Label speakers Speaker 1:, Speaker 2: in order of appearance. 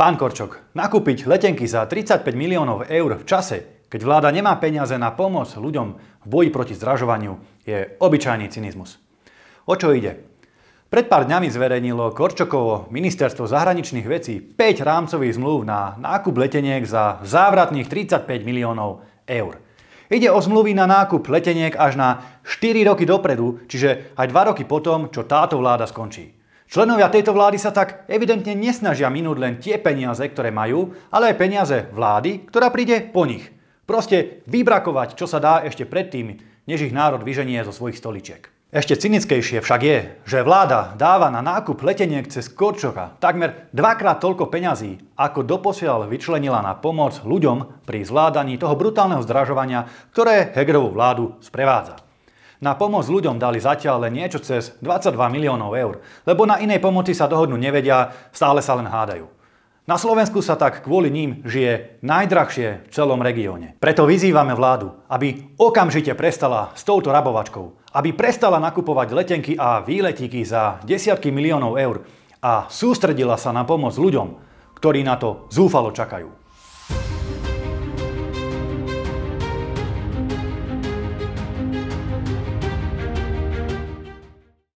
Speaker 1: Pán Korčok, nakúpiť letenky za 35 miliónov eur v čase, keď vláda nemá peniaze na pomoc ľuďom v boji proti zdražovaniu, je obyčajný cynizmus. O čo ide? Pred pár dňami zverejnilo Korčokovo ministerstvo zahraničných vecí 5 rámcových zmluv na nákup leteniek za závratných 35 miliónov eur. Ide o zmluvy na nákup leteniek až na 4 roky dopredu, čiže aj 2 roky potom, čo táto vláda skončí. Členovia tejto vlády sa tak evidentne nesnažia minúť len tie peniaze, ktoré majú, ale aj peniaze vlády, ktorá príde po nich. Proste vybrakovať, čo sa dá ešte predtým, než ich národ vyženie zo svojich stoličiek. Ešte cynickejšie však je, že vláda dáva na nákup leteniek cez Korčoka takmer dvakrát toľko peňazí, ako doposiaľ vyčlenila na pomoc ľuďom pri zvládaní toho brutálneho zdražovania, ktoré Hegerovú vládu sprevádza. Na pomoc ľuďom dali zatiaľ len niečo cez 22 miliónov eur, lebo na inej pomoci sa dohodnú nevedia, stále sa len hádajú. Na Slovensku sa tak kvôli ním žije najdrahšie v celom regióne. Preto vyzývame vládu, aby okamžite prestala s touto rabovačkou, aby prestala nakupovať letenky a výletíky za desiatky miliónov eur a sústredila sa na pomoc ľuďom, ktorí na to zúfalo čakajú.